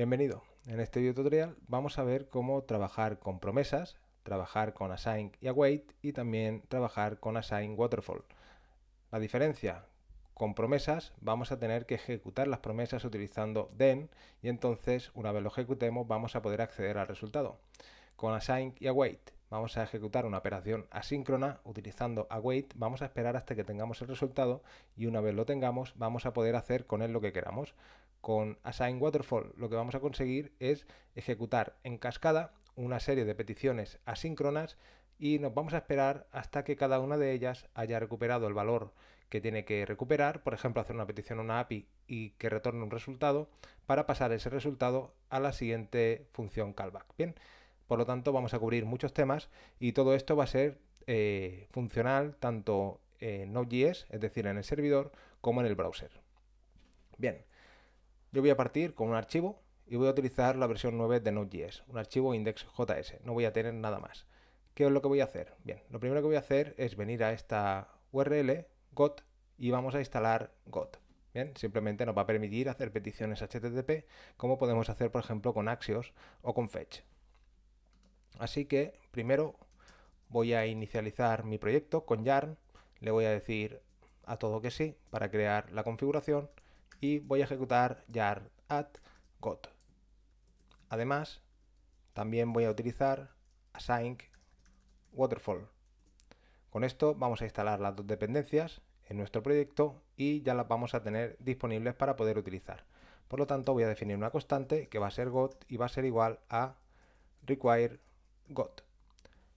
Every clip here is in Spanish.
Bienvenido. En este video tutorial vamos a ver cómo trabajar con promesas, trabajar con assign y await y también trabajar con assign waterfall. La diferencia con promesas vamos a tener que ejecutar las promesas utilizando then y entonces una vez lo ejecutemos vamos a poder acceder al resultado. Con assign y await vamos a ejecutar una operación asíncrona utilizando await, vamos a esperar hasta que tengamos el resultado y una vez lo tengamos vamos a poder hacer con él lo que queramos. Con Assign Waterfall lo que vamos a conseguir es ejecutar en cascada una serie de peticiones asíncronas y nos vamos a esperar hasta que cada una de ellas haya recuperado el valor que tiene que recuperar, por ejemplo, hacer una petición a una API y que retorne un resultado, para pasar ese resultado a la siguiente función callback. Bien, por lo tanto vamos a cubrir muchos temas y todo esto va a ser eh, funcional tanto en Node.js, es decir, en el servidor, como en el browser. Bien, yo voy a partir con un archivo y voy a utilizar la versión 9 de Node.js, un archivo index.js, no voy a tener nada más. ¿Qué es lo que voy a hacer? Bien, lo primero que voy a hacer es venir a esta URL, got, y vamos a instalar got. Bien, simplemente nos va a permitir hacer peticiones HTTP, como podemos hacer, por ejemplo, con Axios o con Fetch. Así que primero voy a inicializar mi proyecto con Yarn, le voy a decir a todo que sí para crear la configuración y voy a ejecutar jar at got. Además, también voy a utilizar async waterfall. Con esto vamos a instalar las dos dependencias en nuestro proyecto y ya las vamos a tener disponibles para poder utilizar. Por lo tanto, voy a definir una constante que va a ser got y va a ser igual a require got.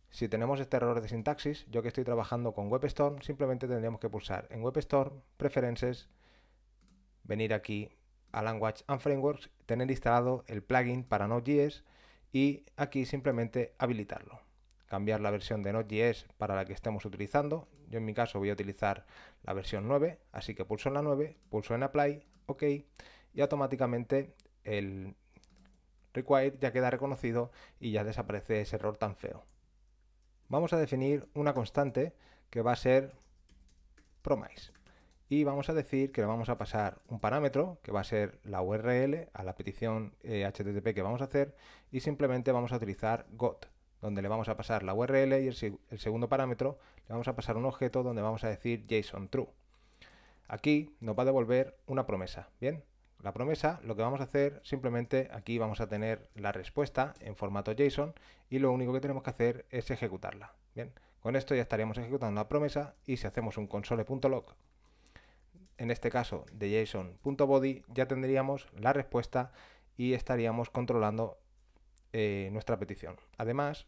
Si tenemos este error de sintaxis, yo que estoy trabajando con WebStorm, simplemente tendríamos que pulsar en WebStorm, Preferences, venir aquí a Language and Frameworks, tener instalado el plugin para Node.js y aquí simplemente habilitarlo. Cambiar la versión de Node.js para la que estemos utilizando. Yo en mi caso voy a utilizar la versión 9, así que pulso en la 9, pulso en Apply, OK, y automáticamente el Require ya queda reconocido y ya desaparece ese error tan feo. Vamos a definir una constante que va a ser promise y vamos a decir que le vamos a pasar un parámetro que va a ser la URL a la petición HTTP eh, que vamos a hacer y simplemente vamos a utilizar got, donde le vamos a pasar la URL y el, el segundo parámetro le vamos a pasar un objeto donde vamos a decir JSON true. Aquí nos va a devolver una promesa, ¿bien? La promesa, lo que vamos a hacer, simplemente aquí vamos a tener la respuesta en formato JSON y lo único que tenemos que hacer es ejecutarla, ¿bien? Con esto ya estaríamos ejecutando la promesa y si hacemos un console.log en este caso de JSON.body, ya tendríamos la respuesta y estaríamos controlando eh, nuestra petición. Además,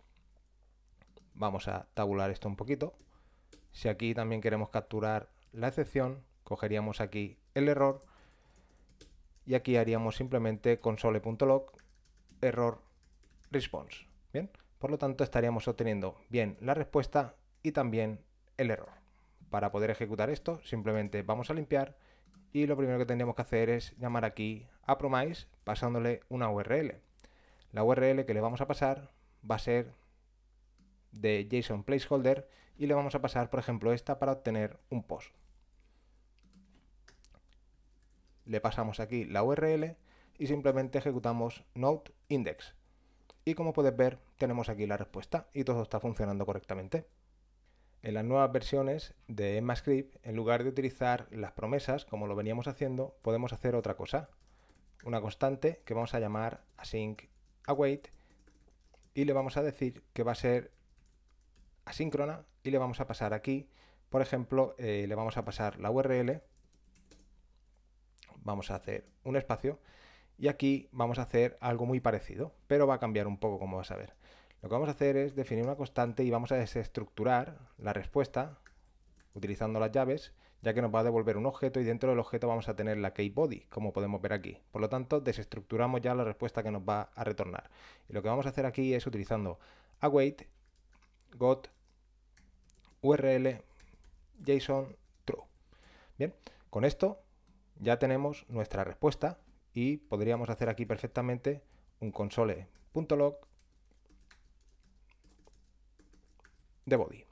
vamos a tabular esto un poquito. Si aquí también queremos capturar la excepción, cogeríamos aquí el error y aquí haríamos simplemente console.log error response. Bien, por lo tanto estaríamos obteniendo bien la respuesta y también el error. Para poder ejecutar esto, simplemente vamos a limpiar y lo primero que tendríamos que hacer es llamar aquí a Promise pasándole una URL. La URL que le vamos a pasar va a ser de JSON placeholder y le vamos a pasar, por ejemplo, esta para obtener un post. Le pasamos aquí la URL y simplemente ejecutamos node index. Y como puedes ver, tenemos aquí la respuesta y todo está funcionando correctamente en las nuevas versiones de MScript, en lugar de utilizar las promesas, como lo veníamos haciendo, podemos hacer otra cosa. Una constante que vamos a llamar async await y le vamos a decir que va a ser asíncrona y le vamos a pasar aquí, por ejemplo, eh, le vamos a pasar la URL, vamos a hacer un espacio y aquí vamos a hacer algo muy parecido, pero va a cambiar un poco como vas a ver. Lo que vamos a hacer es definir una constante y vamos a desestructurar la respuesta utilizando las llaves, ya que nos va a devolver un objeto y dentro del objeto vamos a tener la key body, como podemos ver aquí. Por lo tanto, desestructuramos ya la respuesta que nos va a retornar. Y lo que vamos a hacer aquí es utilizando await got url json true. Bien, con esto ya tenemos nuestra respuesta y podríamos hacer aquí perfectamente un console.log de body.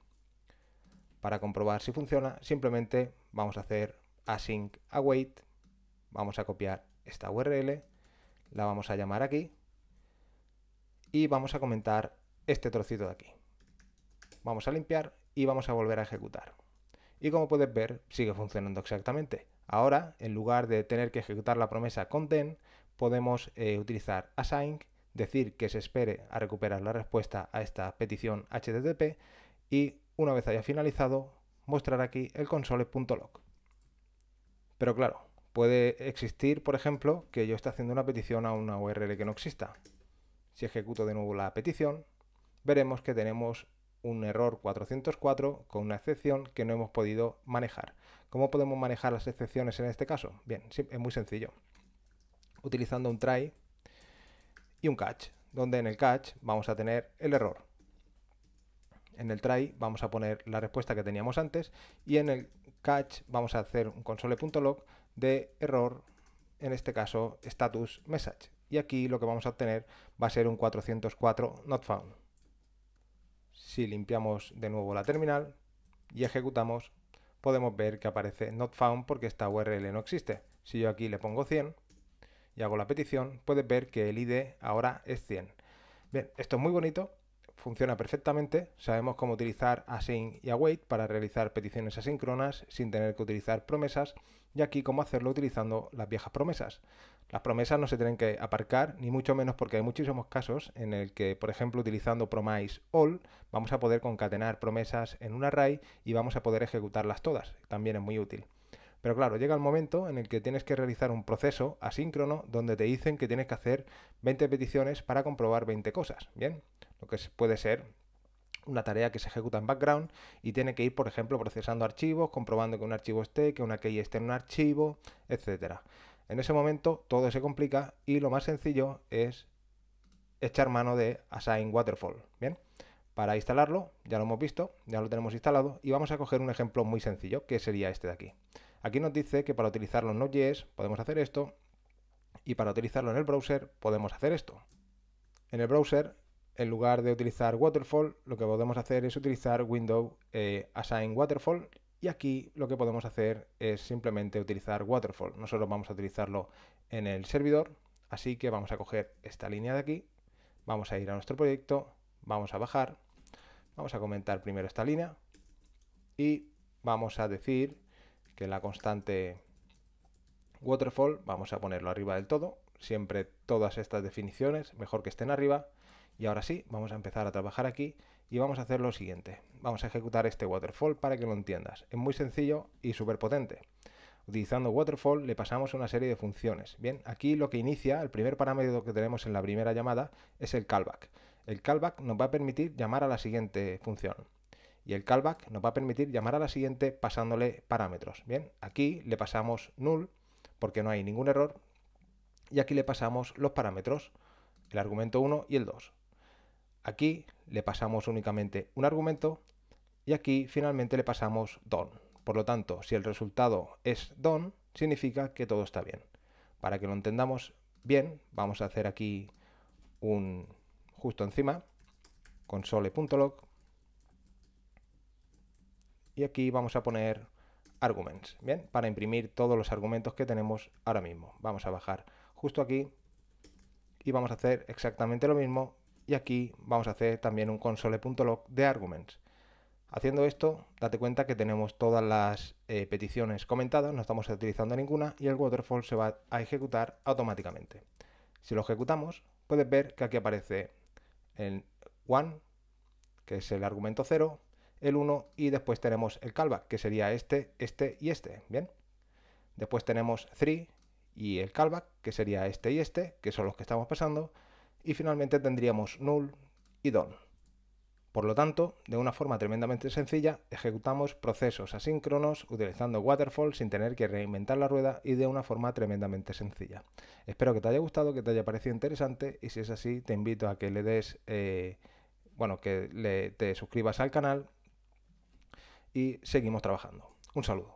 Para comprobar si funciona, simplemente vamos a hacer async await, vamos a copiar esta URL, la vamos a llamar aquí y vamos a comentar este trocito de aquí. Vamos a limpiar y vamos a volver a ejecutar. Y como puedes ver, sigue funcionando exactamente. Ahora, en lugar de tener que ejecutar la promesa con den, podemos eh, utilizar async, decir que se espere a recuperar la respuesta a esta petición HTTP y una vez haya finalizado mostrar aquí el console.log. Pero claro, puede existir, por ejemplo, que yo esté haciendo una petición a una URL que no exista. Si ejecuto de nuevo la petición, veremos que tenemos un error 404 con una excepción que no hemos podido manejar. ¿Cómo podemos manejar las excepciones en este caso? Bien, es muy sencillo. Utilizando un try y un catch, donde en el catch vamos a tener el error en el try vamos a poner la respuesta que teníamos antes y en el catch vamos a hacer un console.log de error, en este caso status message. Y aquí lo que vamos a obtener va a ser un 404 not found. Si limpiamos de nuevo la terminal y ejecutamos, podemos ver que aparece not found porque esta URL no existe. Si yo aquí le pongo 100 y hago la petición, puedes ver que el ID ahora es 100. Bien, esto es muy bonito, funciona perfectamente, sabemos cómo utilizar async y await para realizar peticiones asíncronas sin tener que utilizar promesas y aquí cómo hacerlo utilizando las viejas promesas. Las promesas no se tienen que aparcar, ni mucho menos porque hay muchísimos casos en el que, por ejemplo, utilizando promise all, vamos a poder concatenar promesas en un array y vamos a poder ejecutarlas todas. También es muy útil. Pero claro, llega el momento en el que tienes que realizar un proceso asíncrono donde te dicen que tienes que hacer 20 peticiones para comprobar 20 cosas. Bien, lo que puede ser una tarea que se ejecuta en background y tiene que ir, por ejemplo, procesando archivos, comprobando que un archivo esté, que una key esté en un archivo, etcétera. En ese momento todo se complica y lo más sencillo es echar mano de Assign Waterfall. Bien, para instalarlo, ya lo hemos visto, ya lo tenemos instalado y vamos a coger un ejemplo muy sencillo que sería este de aquí. Aquí nos dice que para utilizarlo en Node.js podemos hacer esto y para utilizarlo en el browser podemos hacer esto. En el browser en lugar de utilizar waterfall, lo que podemos hacer es utilizar window eh, assign waterfall y aquí lo que podemos hacer es simplemente utilizar waterfall. Nosotros vamos a utilizarlo en el servidor, así que vamos a coger esta línea de aquí, vamos a ir a nuestro proyecto, vamos a bajar, vamos a comentar primero esta línea y vamos a decir que la constante waterfall, vamos a ponerlo arriba del todo, siempre todas estas definiciones, mejor que estén arriba, y ahora sí, vamos a empezar a trabajar aquí y vamos a hacer lo siguiente. Vamos a ejecutar este waterfall para que lo entiendas. Es muy sencillo y súper potente. Utilizando waterfall le pasamos una serie de funciones. Bien, aquí lo que inicia, el primer parámetro que tenemos en la primera llamada es el callback. El callback nos va a permitir llamar a la siguiente función. Y el callback nos va a permitir llamar a la siguiente pasándole parámetros. Bien, aquí le pasamos null porque no hay ningún error. Y aquí le pasamos los parámetros, el argumento 1 y el 2. Aquí le pasamos únicamente un argumento y aquí finalmente le pasamos don. Por lo tanto, si el resultado es don, significa que todo está bien. Para que lo entendamos bien, vamos a hacer aquí un justo encima, console.log, y aquí vamos a poner arguments, ¿bien? Para imprimir todos los argumentos que tenemos ahora mismo. Vamos a bajar justo aquí y vamos a hacer exactamente lo mismo y aquí vamos a hacer también un console.log de arguments. Haciendo esto, date cuenta que tenemos todas las eh, peticiones comentadas, no estamos utilizando ninguna y el waterfall se va a ejecutar automáticamente. Si lo ejecutamos, puedes ver que aquí aparece el one, que es el argumento 0, el 1 y después tenemos el callback, que sería este, este y este, ¿bien? Después tenemos 3 y el callback, que sería este y este, que son los que estamos pasando, y finalmente tendríamos null y done. Por lo tanto, de una forma tremendamente sencilla, ejecutamos procesos asíncronos utilizando Waterfall sin tener que reinventar la rueda y de una forma tremendamente sencilla. Espero que te haya gustado, que te haya parecido interesante y si es así te invito a que le des, eh, bueno, que te suscribas al canal y seguimos trabajando. Un saludo.